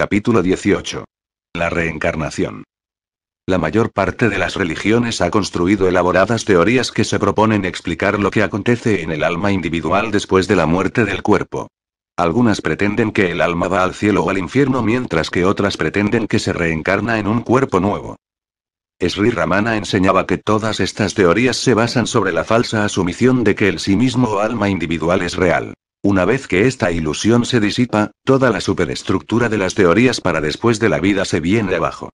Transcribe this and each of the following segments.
Capítulo 18. La reencarnación. La mayor parte de las religiones ha construido elaboradas teorías que se proponen explicar lo que acontece en el alma individual después de la muerte del cuerpo. Algunas pretenden que el alma va al cielo o al infierno mientras que otras pretenden que se reencarna en un cuerpo nuevo. Sri Ramana enseñaba que todas estas teorías se basan sobre la falsa asumición de que el sí mismo o alma individual es real. Una vez que esta ilusión se disipa, toda la superestructura de las teorías para después de la vida se viene abajo.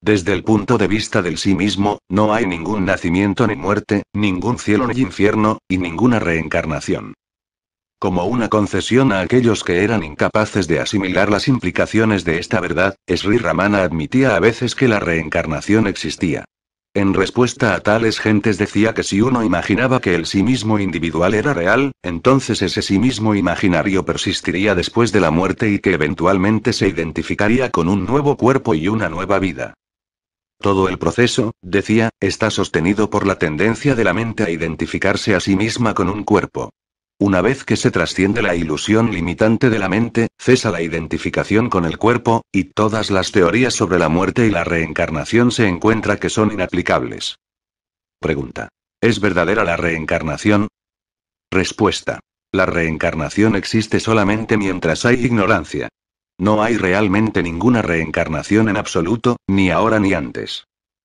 Desde el punto de vista del sí mismo, no hay ningún nacimiento ni muerte, ningún cielo ni infierno, y ninguna reencarnación. Como una concesión a aquellos que eran incapaces de asimilar las implicaciones de esta verdad, Sri Ramana admitía a veces que la reencarnación existía. En respuesta a tales gentes decía que si uno imaginaba que el sí mismo individual era real, entonces ese sí mismo imaginario persistiría después de la muerte y que eventualmente se identificaría con un nuevo cuerpo y una nueva vida. Todo el proceso, decía, está sostenido por la tendencia de la mente a identificarse a sí misma con un cuerpo. Una vez que se trasciende la ilusión limitante de la mente, cesa la identificación con el cuerpo, y todas las teorías sobre la muerte y la reencarnación se encuentra que son inaplicables. Pregunta. ¿Es verdadera la reencarnación? Respuesta. La reencarnación existe solamente mientras hay ignorancia. No hay realmente ninguna reencarnación en absoluto, ni ahora ni antes.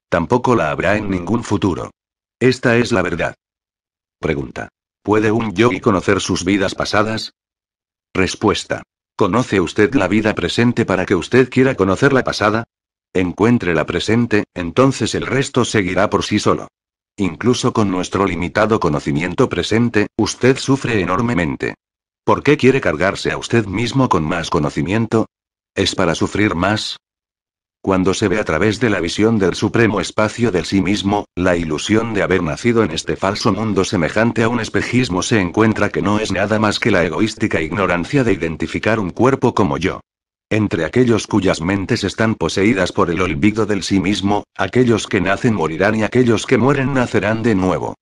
Tampoco la habrá en ningún futuro. Esta es la verdad. Pregunta. ¿Puede un yogi conocer sus vidas pasadas? Respuesta. ¿Conoce usted la vida presente para que usted quiera conocer la pasada? Encuentre la presente, entonces el resto seguirá por sí solo. Incluso con nuestro limitado conocimiento presente, usted sufre enormemente. ¿Por qué quiere cargarse a usted mismo con más conocimiento? ¿Es para sufrir más? Cuando se ve a través de la visión del supremo espacio del sí mismo, la ilusión de haber nacido en este falso mundo semejante a un espejismo se encuentra que no es nada más que la egoística ignorancia de identificar un cuerpo como yo. Entre aquellos cuyas mentes están poseídas por el olvido del sí mismo, aquellos que nacen morirán y aquellos que mueren nacerán de nuevo.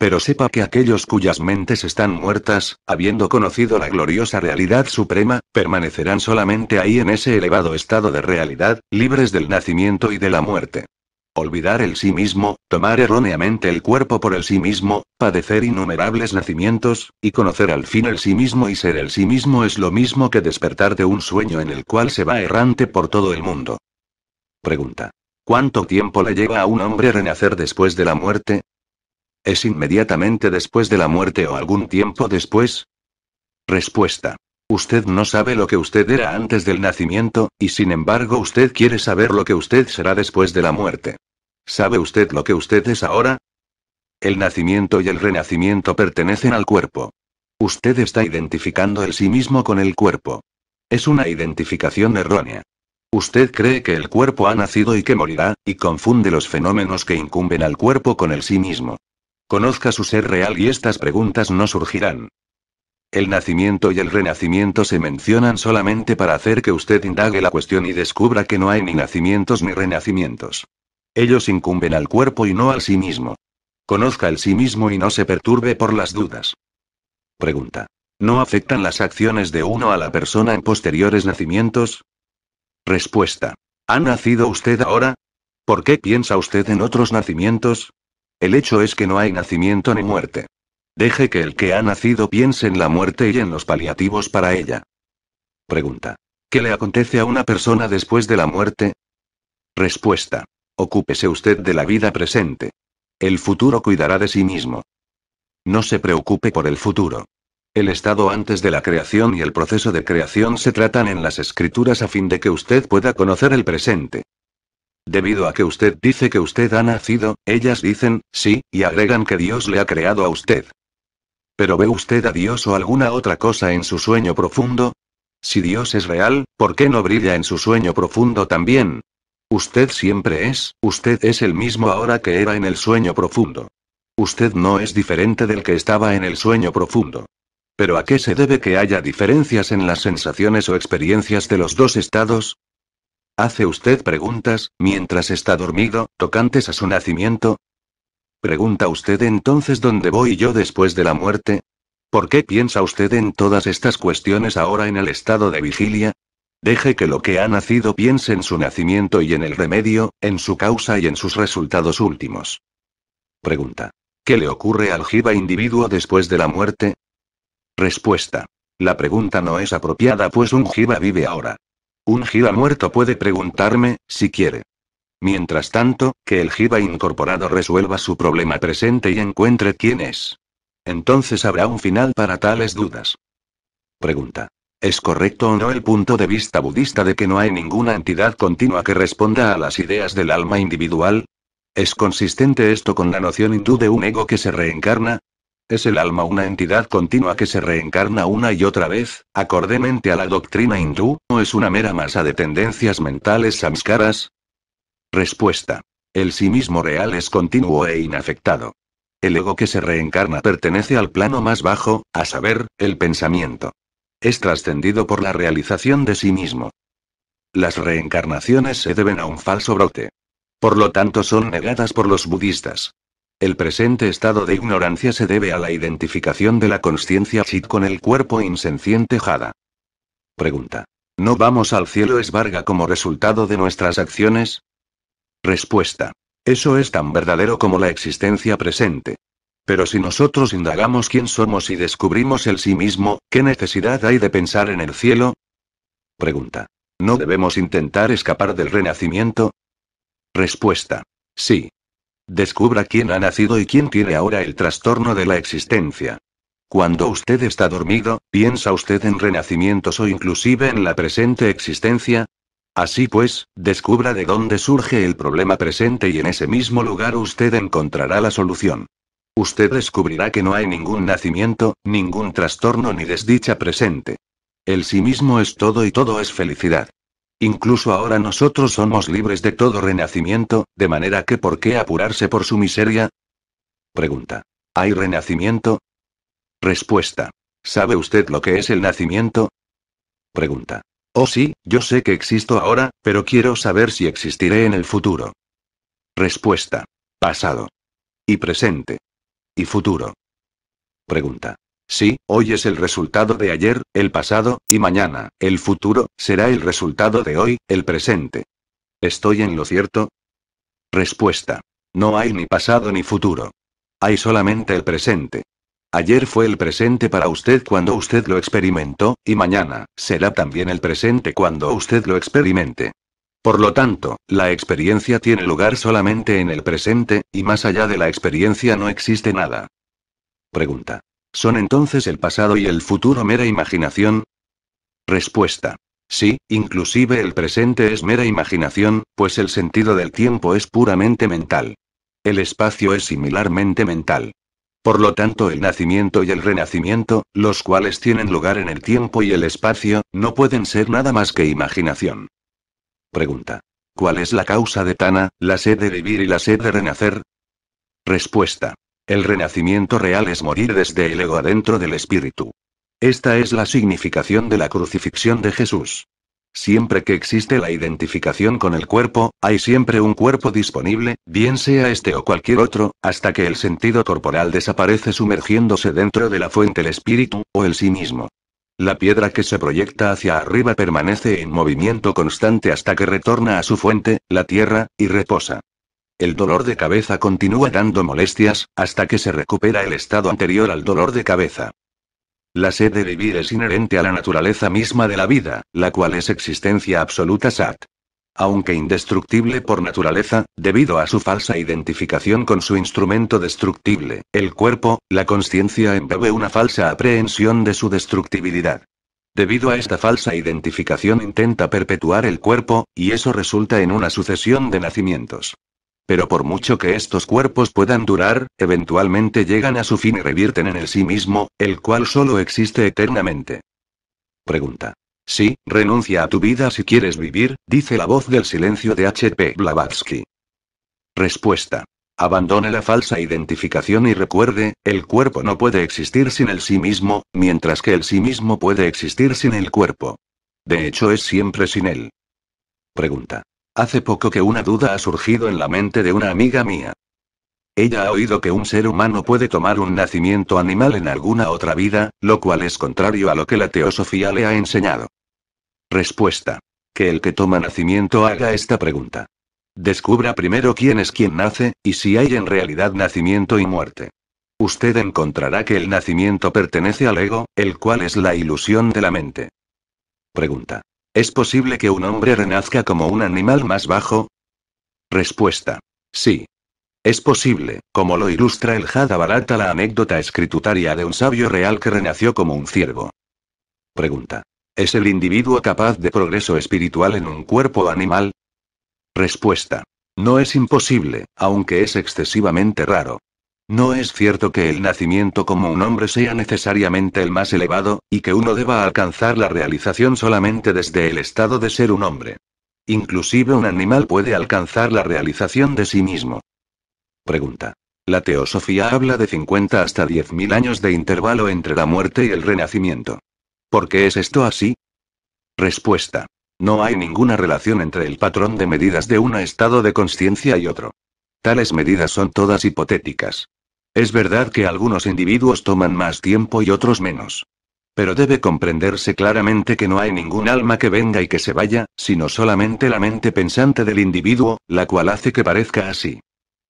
Pero sepa que aquellos cuyas mentes están muertas, habiendo conocido la gloriosa realidad suprema, permanecerán solamente ahí en ese elevado estado de realidad, libres del nacimiento y de la muerte. Olvidar el sí mismo, tomar erróneamente el cuerpo por el sí mismo, padecer innumerables nacimientos, y conocer al fin el sí mismo y ser el sí mismo es lo mismo que despertar de un sueño en el cual se va errante por todo el mundo. Pregunta. ¿Cuánto tiempo le lleva a un hombre renacer después de la muerte? ¿Es inmediatamente después de la muerte o algún tiempo después? Respuesta. Usted no sabe lo que usted era antes del nacimiento, y sin embargo usted quiere saber lo que usted será después de la muerte. ¿Sabe usted lo que usted es ahora? El nacimiento y el renacimiento pertenecen al cuerpo. Usted está identificando el sí mismo con el cuerpo. Es una identificación errónea. Usted cree que el cuerpo ha nacido y que morirá, y confunde los fenómenos que incumben al cuerpo con el sí mismo. Conozca su ser real y estas preguntas no surgirán. El nacimiento y el renacimiento se mencionan solamente para hacer que usted indague la cuestión y descubra que no hay ni nacimientos ni renacimientos. Ellos incumben al cuerpo y no al sí mismo. Conozca el sí mismo y no se perturbe por las dudas. Pregunta. ¿No afectan las acciones de uno a la persona en posteriores nacimientos? Respuesta. ¿Ha nacido usted ahora? ¿Por qué piensa usted en otros nacimientos? El hecho es que no hay nacimiento ni muerte. Deje que el que ha nacido piense en la muerte y en los paliativos para ella. Pregunta. ¿Qué le acontece a una persona después de la muerte? Respuesta. Ocúpese usted de la vida presente. El futuro cuidará de sí mismo. No se preocupe por el futuro. El estado antes de la creación y el proceso de creación se tratan en las escrituras a fin de que usted pueda conocer el presente. Debido a que usted dice que usted ha nacido, ellas dicen, sí, y agregan que Dios le ha creado a usted. Pero ¿ve usted a Dios o alguna otra cosa en su sueño profundo? Si Dios es real, ¿por qué no brilla en su sueño profundo también? Usted siempre es, usted es el mismo ahora que era en el sueño profundo. Usted no es diferente del que estaba en el sueño profundo. Pero ¿a qué se debe que haya diferencias en las sensaciones o experiencias de los dos estados? ¿Hace usted preguntas, mientras está dormido, tocantes a su nacimiento? ¿Pregunta usted entonces dónde voy yo después de la muerte? ¿Por qué piensa usted en todas estas cuestiones ahora en el estado de vigilia? Deje que lo que ha nacido piense en su nacimiento y en el remedio, en su causa y en sus resultados últimos. Pregunta. ¿Qué le ocurre al jiva individuo después de la muerte? Respuesta. La pregunta no es apropiada pues un jiba vive ahora. Un jiba muerto puede preguntarme, si quiere. Mientras tanto, que el jiva incorporado resuelva su problema presente y encuentre quién es. Entonces habrá un final para tales dudas. Pregunta. ¿Es correcto o no el punto de vista budista de que no hay ninguna entidad continua que responda a las ideas del alma individual? ¿Es consistente esto con la noción hindú de un ego que se reencarna? ¿Es el alma una entidad continua que se reencarna una y otra vez, acordemente a la doctrina hindú, o es una mera masa de tendencias mentales samskaras? Respuesta. El sí mismo real es continuo e inafectado. El ego que se reencarna pertenece al plano más bajo, a saber, el pensamiento. Es trascendido por la realización de sí mismo. Las reencarnaciones se deben a un falso brote. Por lo tanto son negadas por los budistas. El presente estado de ignorancia se debe a la identificación de la conciencia chit con el cuerpo insenciente jada. Pregunta. ¿No vamos al cielo es como resultado de nuestras acciones? Respuesta. Eso es tan verdadero como la existencia presente. Pero si nosotros indagamos quién somos y descubrimos el sí mismo, ¿qué necesidad hay de pensar en el cielo? Pregunta. ¿No debemos intentar escapar del renacimiento? Respuesta. Sí. Descubra quién ha nacido y quién tiene ahora el trastorno de la existencia. Cuando usted está dormido, ¿piensa usted en renacimientos o inclusive en la presente existencia? Así pues, descubra de dónde surge el problema presente y en ese mismo lugar usted encontrará la solución. Usted descubrirá que no hay ningún nacimiento, ningún trastorno ni desdicha presente. El sí mismo es todo y todo es felicidad. Incluso ahora nosotros somos libres de todo renacimiento, de manera que ¿por qué apurarse por su miseria? Pregunta. ¿Hay renacimiento? Respuesta. ¿Sabe usted lo que es el nacimiento? Pregunta. Oh sí, yo sé que existo ahora, pero quiero saber si existiré en el futuro. Respuesta. Pasado. Y presente. Y futuro. Pregunta. Sí, hoy es el resultado de ayer, el pasado, y mañana, el futuro, será el resultado de hoy, el presente. ¿Estoy en lo cierto? Respuesta. No hay ni pasado ni futuro. Hay solamente el presente. Ayer fue el presente para usted cuando usted lo experimentó, y mañana, será también el presente cuando usted lo experimente. Por lo tanto, la experiencia tiene lugar solamente en el presente, y más allá de la experiencia no existe nada. Pregunta. ¿Son entonces el pasado y el futuro mera imaginación? Respuesta. Sí, inclusive el presente es mera imaginación, pues el sentido del tiempo es puramente mental. El espacio es similarmente mental. Por lo tanto, el nacimiento y el renacimiento, los cuales tienen lugar en el tiempo y el espacio, no pueden ser nada más que imaginación. Pregunta. ¿Cuál es la causa de Tana, la sed de vivir y la sed de renacer? Respuesta. El renacimiento real es morir desde el ego adentro del espíritu. Esta es la significación de la crucifixión de Jesús. Siempre que existe la identificación con el cuerpo, hay siempre un cuerpo disponible, bien sea este o cualquier otro, hasta que el sentido corporal desaparece sumergiéndose dentro de la fuente el espíritu, o el sí mismo. La piedra que se proyecta hacia arriba permanece en movimiento constante hasta que retorna a su fuente, la tierra, y reposa. El dolor de cabeza continúa dando molestias, hasta que se recupera el estado anterior al dolor de cabeza. La sed de vivir es inherente a la naturaleza misma de la vida, la cual es existencia absoluta sat. Aunque indestructible por naturaleza, debido a su falsa identificación con su instrumento destructible, el cuerpo, la conciencia embebe una falsa aprehensión de su destructibilidad. Debido a esta falsa identificación intenta perpetuar el cuerpo, y eso resulta en una sucesión de nacimientos. Pero por mucho que estos cuerpos puedan durar, eventualmente llegan a su fin y revierten en el sí mismo, el cual solo existe eternamente. Pregunta. Sí, renuncia a tu vida si quieres vivir, dice la voz del silencio de H.P. Blavatsky. Respuesta. Abandone la falsa identificación y recuerde, el cuerpo no puede existir sin el sí mismo, mientras que el sí mismo puede existir sin el cuerpo. De hecho es siempre sin él. Pregunta. Hace poco que una duda ha surgido en la mente de una amiga mía. Ella ha oído que un ser humano puede tomar un nacimiento animal en alguna otra vida, lo cual es contrario a lo que la teosofía le ha enseñado. Respuesta. Que el que toma nacimiento haga esta pregunta. Descubra primero quién es quien nace, y si hay en realidad nacimiento y muerte. Usted encontrará que el nacimiento pertenece al ego, el cual es la ilusión de la mente. Pregunta. ¿Es posible que un hombre renazca como un animal más bajo? Respuesta. Sí. Es posible, como lo ilustra el Jada Barata la anécdota escritutaria de un sabio real que renació como un ciervo. Pregunta. ¿Es el individuo capaz de progreso espiritual en un cuerpo animal? Respuesta. No es imposible, aunque es excesivamente raro. No es cierto que el nacimiento como un hombre sea necesariamente el más elevado, y que uno deba alcanzar la realización solamente desde el estado de ser un hombre. Inclusive un animal puede alcanzar la realización de sí mismo. Pregunta. La teosofía habla de 50 hasta 10.000 años de intervalo entre la muerte y el renacimiento. ¿Por qué es esto así? Respuesta. No hay ninguna relación entre el patrón de medidas de un estado de conciencia y otro. Tales medidas son todas hipotéticas. Es verdad que algunos individuos toman más tiempo y otros menos. Pero debe comprenderse claramente que no hay ningún alma que venga y que se vaya, sino solamente la mente pensante del individuo, la cual hace que parezca así.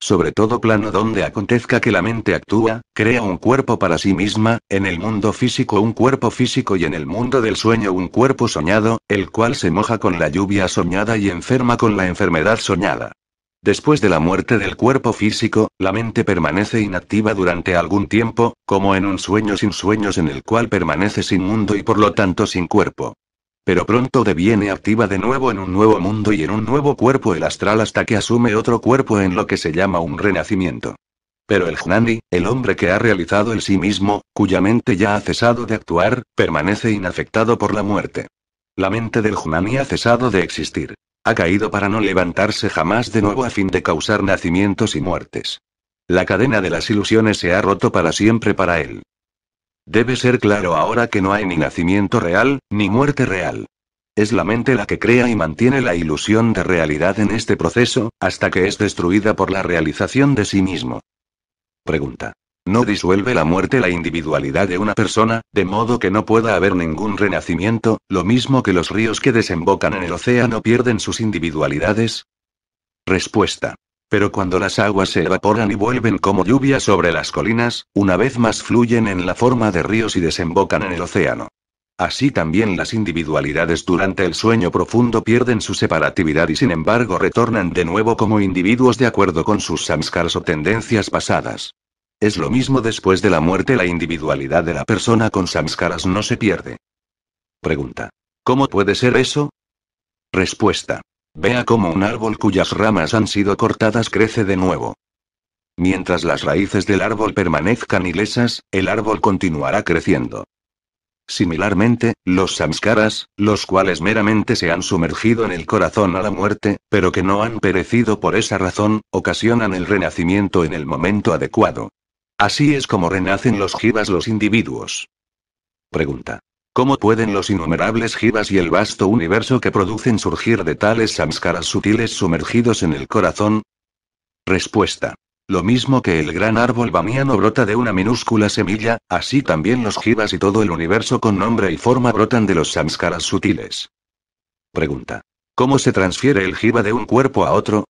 Sobre todo plano donde acontezca que la mente actúa, crea un cuerpo para sí misma, en el mundo físico un cuerpo físico y en el mundo del sueño un cuerpo soñado, el cual se moja con la lluvia soñada y enferma con la enfermedad soñada. Después de la muerte del cuerpo físico, la mente permanece inactiva durante algún tiempo, como en un sueño sin sueños en el cual permanece sin mundo y por lo tanto sin cuerpo. Pero pronto deviene activa de nuevo en un nuevo mundo y en un nuevo cuerpo el astral hasta que asume otro cuerpo en lo que se llama un renacimiento. Pero el Hunani, el hombre que ha realizado el sí mismo, cuya mente ya ha cesado de actuar, permanece inafectado por la muerte. La mente del Junani ha cesado de existir. Ha caído para no levantarse jamás de nuevo a fin de causar nacimientos y muertes. La cadena de las ilusiones se ha roto para siempre para él. Debe ser claro ahora que no hay ni nacimiento real, ni muerte real. Es la mente la que crea y mantiene la ilusión de realidad en este proceso, hasta que es destruida por la realización de sí mismo. Pregunta no disuelve la muerte la individualidad de una persona, de modo que no pueda haber ningún renacimiento, lo mismo que los ríos que desembocan en el océano pierden sus individualidades? Respuesta. Pero cuando las aguas se evaporan y vuelven como lluvia sobre las colinas, una vez más fluyen en la forma de ríos y desembocan en el océano. Así también las individualidades durante el sueño profundo pierden su separatividad y sin embargo retornan de nuevo como individuos de acuerdo con sus samskars o tendencias pasadas. Es lo mismo después de la muerte la individualidad de la persona con samskaras no se pierde. Pregunta. ¿Cómo puede ser eso? Respuesta. Vea cómo un árbol cuyas ramas han sido cortadas crece de nuevo. Mientras las raíces del árbol permanezcan ilesas, el árbol continuará creciendo. Similarmente, los samskaras, los cuales meramente se han sumergido en el corazón a la muerte, pero que no han perecido por esa razón, ocasionan el renacimiento en el momento adecuado. Así es como renacen los jivas los individuos. Pregunta. ¿Cómo pueden los innumerables jivas y el vasto universo que producen surgir de tales samskaras sutiles sumergidos en el corazón? Respuesta. Lo mismo que el gran árbol bamiano brota de una minúscula semilla, así también los jivas y todo el universo con nombre y forma brotan de los samskaras sutiles. Pregunta. ¿Cómo se transfiere el jiva de un cuerpo a otro?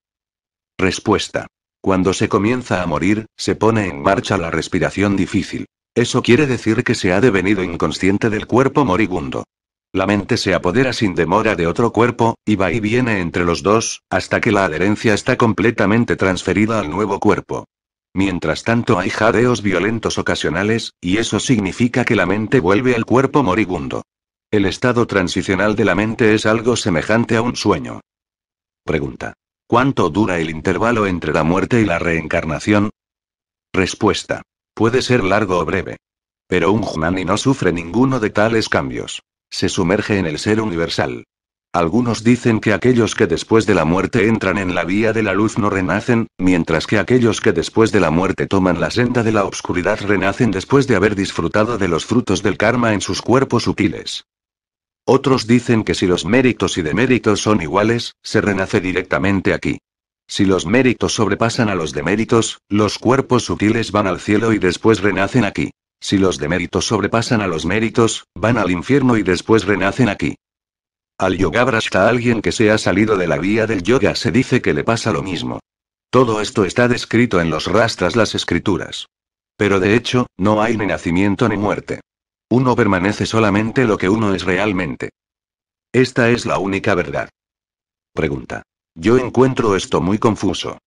Respuesta. Cuando se comienza a morir, se pone en marcha la respiración difícil. Eso quiere decir que se ha devenido inconsciente del cuerpo moribundo. La mente se apodera sin demora de otro cuerpo, y va y viene entre los dos, hasta que la adherencia está completamente transferida al nuevo cuerpo. Mientras tanto hay jadeos violentos ocasionales, y eso significa que la mente vuelve al cuerpo moribundo. El estado transicional de la mente es algo semejante a un sueño. Pregunta. ¿Cuánto dura el intervalo entre la muerte y la reencarnación? Respuesta. Puede ser largo o breve. Pero un Jnani no sufre ninguno de tales cambios. Se sumerge en el ser universal. Algunos dicen que aquellos que después de la muerte entran en la vía de la luz no renacen, mientras que aquellos que después de la muerte toman la senda de la oscuridad renacen después de haber disfrutado de los frutos del karma en sus cuerpos sutiles. Otros dicen que si los méritos y deméritos son iguales, se renace directamente aquí. Si los méritos sobrepasan a los deméritos, los cuerpos sutiles van al cielo y después renacen aquí. Si los deméritos sobrepasan a los méritos, van al infierno y después renacen aquí. Al yogabrashta alguien que se ha salido de la vía del yoga se dice que le pasa lo mismo. Todo esto está descrito en los rastras las escrituras. Pero de hecho, no hay ni nacimiento ni muerte. Uno permanece solamente lo que uno es realmente. Esta es la única verdad. Pregunta. Yo encuentro esto muy confuso.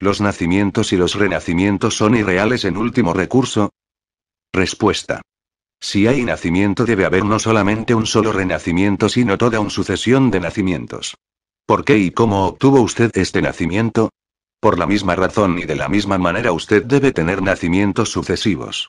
¿Los nacimientos y los renacimientos son irreales en último recurso? Respuesta. Si hay nacimiento debe haber no solamente un solo renacimiento, sino toda una sucesión de nacimientos. ¿Por qué y cómo obtuvo usted este nacimiento? Por la misma razón y de la misma manera usted debe tener nacimientos sucesivos.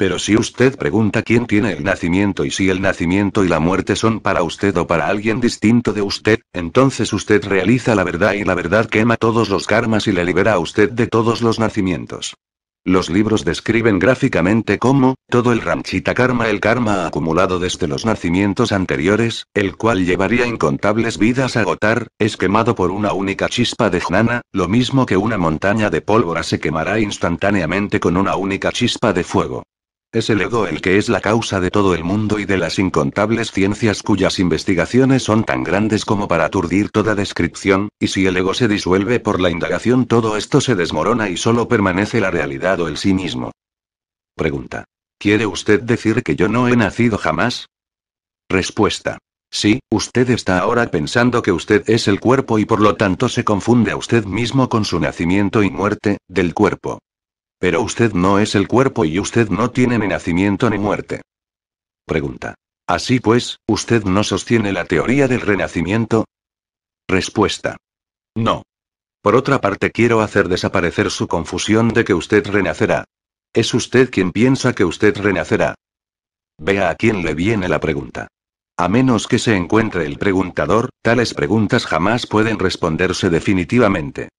Pero si usted pregunta quién tiene el nacimiento y si el nacimiento y la muerte son para usted o para alguien distinto de usted, entonces usted realiza la verdad y la verdad quema todos los karmas y le libera a usted de todos los nacimientos. Los libros describen gráficamente cómo, todo el ranchita karma, el karma acumulado desde los nacimientos anteriores, el cual llevaría incontables vidas a agotar, es quemado por una única chispa de jnana, lo mismo que una montaña de pólvora se quemará instantáneamente con una única chispa de fuego. Es el ego el que es la causa de todo el mundo y de las incontables ciencias cuyas investigaciones son tan grandes como para aturdir toda descripción, y si el ego se disuelve por la indagación todo esto se desmorona y solo permanece la realidad o el sí mismo. Pregunta. ¿Quiere usted decir que yo no he nacido jamás? Respuesta. Sí, usted está ahora pensando que usted es el cuerpo y por lo tanto se confunde a usted mismo con su nacimiento y muerte, del cuerpo. Pero usted no es el cuerpo y usted no tiene ni nacimiento ni muerte. Pregunta. Así pues, ¿usted no sostiene la teoría del renacimiento? Respuesta. No. Por otra parte, quiero hacer desaparecer su confusión de que usted renacerá. Es usted quien piensa que usted renacerá. Vea a quién le viene la pregunta. A menos que se encuentre el preguntador, tales preguntas jamás pueden responderse definitivamente.